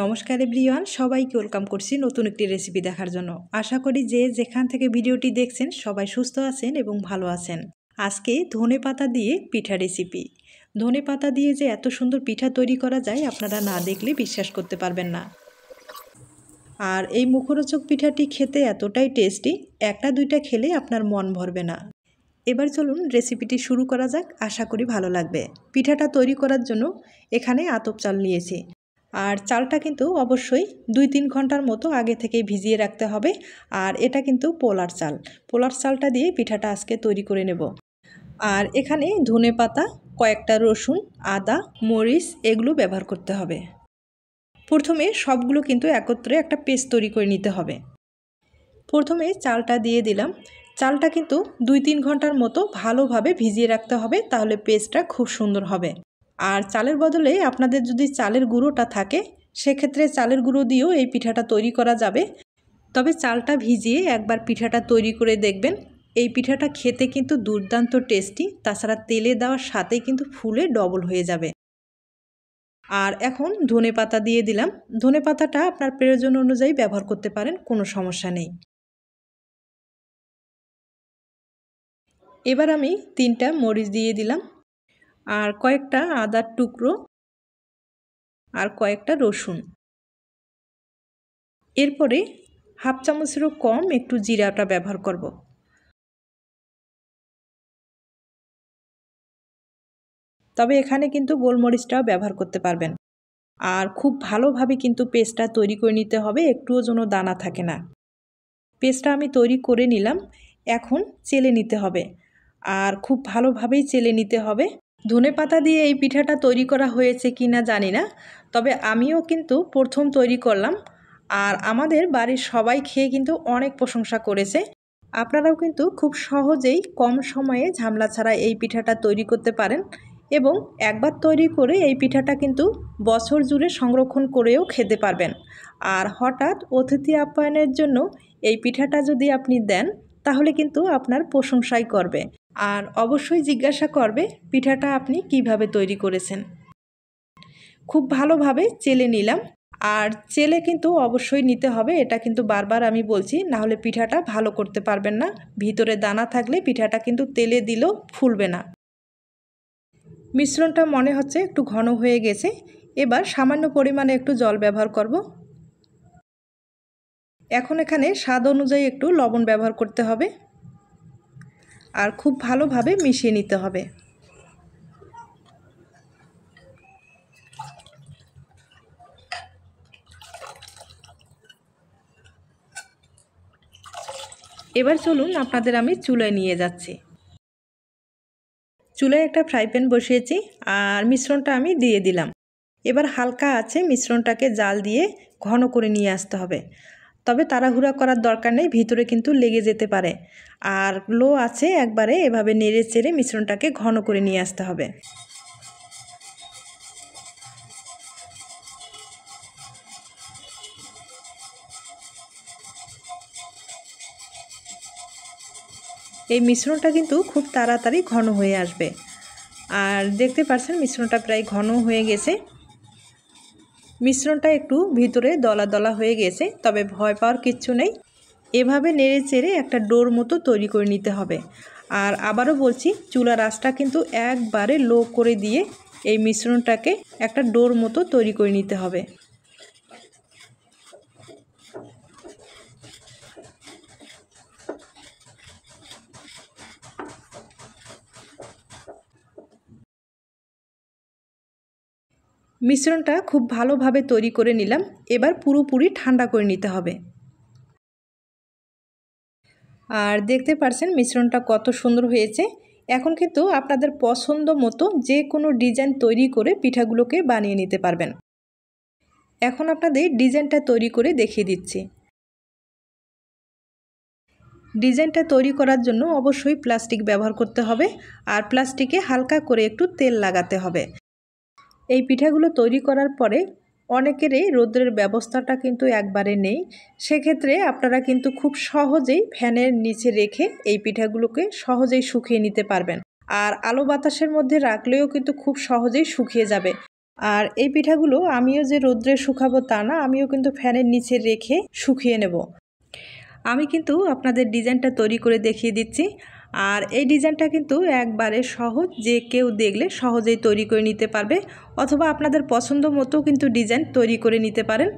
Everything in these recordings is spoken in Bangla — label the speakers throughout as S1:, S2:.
S1: নমস্কার এভরিওয়ান সবাইকে ওয়েলকাম করছি নতুন একটি রেসিপি দেখার জন্য আশা করি যে যেখান থেকে ভিডিওটি দেখছেন সবাই সুস্থ আছেন এবং ভালো আছেন আজকে ধনে পাতা দিয়ে পিঠা রেসিপি ধনে পাতা দিয়ে যে এত সুন্দর পিঠা তৈরি করা যায় আপনারা না দেখলে বিশ্বাস করতে পারবেন না আর এই মুখরোচক পিঠাটি খেতে এতটাই টেস্টি একটা দুইটা খেলে আপনার মন ভরবে না এবার চলুন রেসিপিটি শুরু করা যাক আশা করি ভালো লাগবে পিঠাটা তৈরি করার জন্য এখানে আতপ চাল নিয়েছি আর চালটা কিন্তু অবশ্যই দুই তিন ঘন্টার মতো আগে থেকে ভিজিয়ে রাখতে হবে আর এটা কিন্তু পোলার চাল পোলার চালটা দিয়ে পিঠাটা আজকে তৈরি করে নেব আর এখানে ধনে পাতা কয়েকটা রসুন আদা মরিচ এগুলো ব্যবহার করতে হবে প্রথমে সবগুলো কিন্তু একত্রে একটা পেস্ট তৈরি করে নিতে হবে প্রথমে চালটা দিয়ে দিলাম চালটা কিন্তু দুই তিন ঘন্টার মতো ভালোভাবে ভিজিয়ে রাখতে হবে তাহলে পেস্টটা খুব সুন্দর হবে আর চালের বদলে আপনাদের যদি চালের গুঁড়োটা থাকে সেক্ষেত্রে চালের গুঁড়ো দিয়েও এই পিঠাটা তৈরি করা যাবে তবে চালটা ভিজিয়ে একবার পিঠাটা তৈরি করে দেখবেন এই পিঠাটা খেতে কিন্তু দুর্দান্ত টেস্টি তাছাড়া তেলে দেওয়ার সাথে কিন্তু ফুলে ডবল হয়ে যাবে আর এখন ধনে পাতা দিয়ে দিলাম ধনে পাতাটা আপনার প্রয়োজন অনুযায়ী ব্যবহার করতে পারেন কোনো সমস্যা নেই এবার আমি তিনটা মরিচ দিয়ে দিলাম আর কয়েকটা আদার টুকরো আর কয়েকটা রসুন এরপরে হাফ চামচেরও কম একটু জিরাটা ব্যবহার করব তবে এখানে কিন্তু গোলমরিচটাও ব্যবহার করতে পারবেন আর খুব ভালোভাবে কিন্তু পেস্টটা তৈরি করে নিতে হবে একটুও যেন দানা থাকে না পেস্টটা আমি তৈরি করে নিলাম এখন চেলে নিতে হবে আর খুব ভালোভাবেই চেলে নিতে হবে ধনে পাতা দিয়ে এই পিঠাটা তৈরি করা হয়েছে কি না জানি না তবে আমিও কিন্তু প্রথম তৈরি করলাম আর আমাদের বাড়ির সবাই খেয়ে কিন্তু অনেক প্রশংসা করেছে আপনারাও কিন্তু খুব সহজেই কম সময়ে ঝামলা ছাড়া এই পিঠাটা তৈরি করতে পারেন এবং একবার তৈরি করে এই পিঠাটা কিন্তু বছর জুড়ে সংরক্ষণ করেও খেতে পারবেন আর হঠাৎ অতিথি আপ্যায়নের জন্য এই পিঠাটা যদি আপনি দেন তাহলে কিন্তু আপনার প্রশংসাই করবে আর অবশ্যই জিজ্ঞাসা করবে পিঠাটা আপনি কিভাবে তৈরি করেছেন খুব ভালোভাবে চেলে নিলাম আর চেলে কিন্তু অবশ্যই নিতে হবে এটা কিন্তু বারবার আমি বলছি না হলে পিঠাটা ভালো করতে পারবেন না ভিতরে দানা থাকলে পিঠাটা কিন্তু তেলে দিলেও ফুলবে না মিশ্রণটা মনে হচ্ছে একটু ঘন হয়ে গেছে এবার সামান্য পরিমাণে একটু জল ব্যবহার করব এখন এখানে স্বাদ অনুযায়ী একটু লবণ ব্যবহার করতে হবে আর খুব ভালোভাবে মিশিয়ে নিতে হবে এবার চলুন আপনাদের আমি চুলায় নিয়ে যাচ্ছি চুলায় একটা ফ্রাই প্যান বসিয়েছি আর মিশ্রণটা আমি দিয়ে দিলাম এবার হালকা আছে মিশ্রণটাকে জাল দিয়ে ঘন করে নিয়ে আসতে হবে তবে তাড়াহুড়া করার দরকার নেই ভিতরে কিন্তু লেগে যেতে পারে আর লো আছে একবারে এভাবে নেড়ে চেড়ে মিশ্রণটাকে ঘন করে নিয়ে আসতে হবে এই মিশ্রণটা কিন্তু খুব তাড়াতাড়ি ঘন হয়ে আসবে আর দেখতে পাচ্ছেন মিশ্রণটা প্রায় ঘন হয়ে গেছে মিশ্রণটা একটু ভিতরে দলা দলা হয়ে গেছে তবে ভয় পাওয়ার কিচ্ছু নেই এভাবে নেড়ে চেড়ে একটা ডোর মতো তৈরি করে নিতে হবে আর আবারও বলছি চুলার আঁচটা কিন্তু একবারে লো করে দিয়ে এই মিশ্রণটাকে একটা ডোর মতো তৈরি করে নিতে হবে মিশ্রণটা খুব ভালোভাবে তৈরি করে নিলাম এবার পুরোপুরি ঠান্ডা করে নিতে হবে আর দেখতে পারছেন মিশ্রণটা কত সুন্দর হয়েছে এখন কিন্তু আপনাদের পছন্দ মতো যে কোনো ডিজাইন তৈরি করে পিঠাগুলোকে বানিয়ে নিতে পারবেন এখন আপনাদের ডিজাইনটা তৈরি করে দেখিয়ে দিচ্ছি ডিজাইনটা তৈরি করার জন্য অবশ্যই প্লাস্টিক ব্যবহার করতে হবে আর প্লাস্টিকে হালকা করে একটু তেল লাগাতে হবে এই পিঠাগুলো তৈরি করার পরে অনেকেরই রোদ্রের ব্যবস্থাটা কিন্তু একবারে নেই সেক্ষেত্রে আপনারা কিন্তু খুব সহজেই ফ্যানের নিচে রেখে এই পিঠাগুলোকে সহজেই শুকিয়ে নিতে পারবেন আর আলো বাতাসের মধ্যে রাখলেও কিন্তু খুব সহজেই শুকিয়ে যাবে আর এই পিঠাগুলো আমিও যে রোদ্রে শুকাবো তা না আমিও কিন্তু ফ্যানের নিচে রেখে শুকিয়ে নেব আমি কিন্তু আপনাদের ডিজাইনটা তৈরি করে দেখিয়ে দিচ্ছি আর এই ডিজাইনটা কিন্তু একবারে সহজ যে কেউ দেখলে সহজেই তৈরি করে নিতে পারবে অথবা আপনাদের পছন্দ মতো কিন্তু ডিজাইন তৈরি করে নিতে পারেন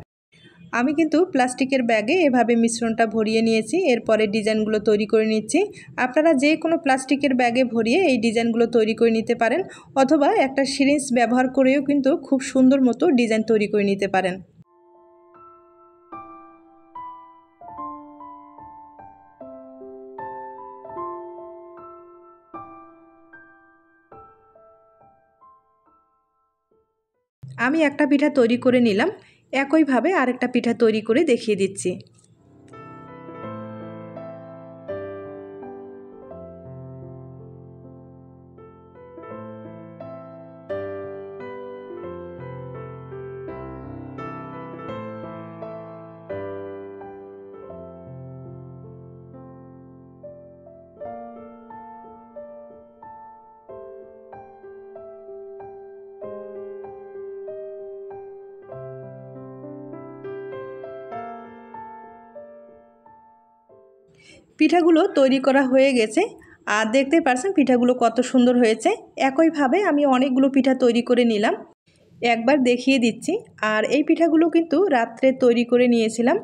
S1: আমি কিন্তু প্লাস্টিকের ব্যাগে এভাবে মিশ্রণটা ভরিয়ে নিয়েছি এরপরে ডিজাইনগুলো তৈরি করে নিচ্ছি আপনারা যে কোনো প্লাস্টিকের ব্যাগে ভরিয়ে এই ডিজাইনগুলো তৈরি করে নিতে পারেন অথবা একটা সিরিঞ্জ ব্যবহার করেও কিন্তু খুব সুন্দর মতো ডিজাইন তৈরি করে নিতে পারেন আমি একটা পিঠা তৈরি করে নিলাম একইভাবে আরেকটা পিঠা তৈরি করে দেখিয়ে দিচ্ছি পিঠাগুলো তৈরি করা হয়ে গেছে আর দেখতে পারছেন পিঠাগুলো কত সুন্দর হয়েছে একইভাবে আমি অনেকগুলো পিঠা তৈরি করে নিলাম একবার দেখিয়ে দিচ্ছি আর এই পিঠাগুলো কিন্তু রাত্রে তৈরি করে নিয়েছিলাম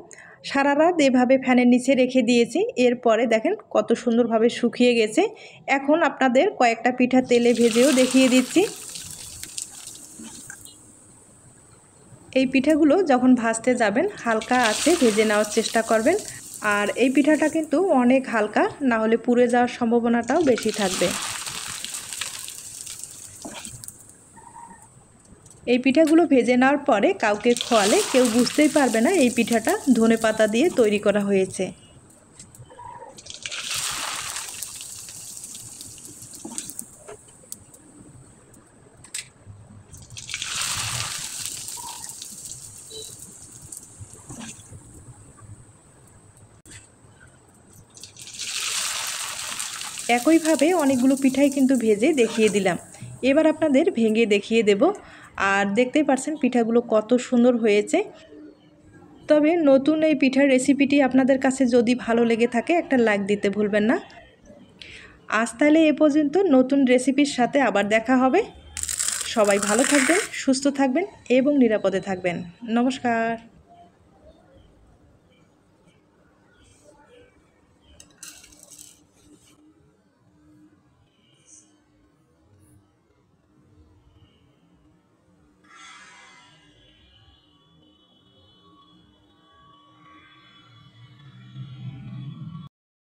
S1: সারা রাত এভাবে ফ্যানের নিচে রেখে দিয়েছি এরপরে দেখেন কত সুন্দরভাবে শুকিয়ে গেছে এখন আপনাদের কয়েকটা পিঠা তেলে ভেজেও দেখিয়ে দিচ্ছি এই পিঠাগুলো যখন ভাজতে যাবেন হালকা আছে ভেজে নেওয়ার চেষ্টা করবেন আর এই পিঠাটা কিন্তু অনেক হালকা না হলে পুড়ে যাওয়ার সম্ভাবনাটাও বেশি থাকবে এই পিঠাগুলো ভেজে নেওয়ার পরে কাউকে খোয়ালে কেউ বুঝতেই পারবে না এই পিঠাটা ধনে পাতা দিয়ে তৈরি করা হয়েছে একইভাবে অনেকগুলো পিঠাই কিন্তু ভেজে দেখিয়ে দিলাম এবার আপনাদের ভেঙে দেখিয়ে দেব আর দেখতেই পারছেন পিঠাগুলো কত সুন্দর হয়েছে তবে নতুন এই পিঠার রেসিপিটি আপনাদের কাছে যদি ভালো লেগে থাকে একটা লাইক দিতে ভুলবেন না আজ তাহলে এ পর্যন্ত নতুন রেসিপির সাথে আবার দেখা হবে সবাই ভালো থাকবেন সুস্থ থাকবেন এবং নিরাপদে থাকবেন নমস্কার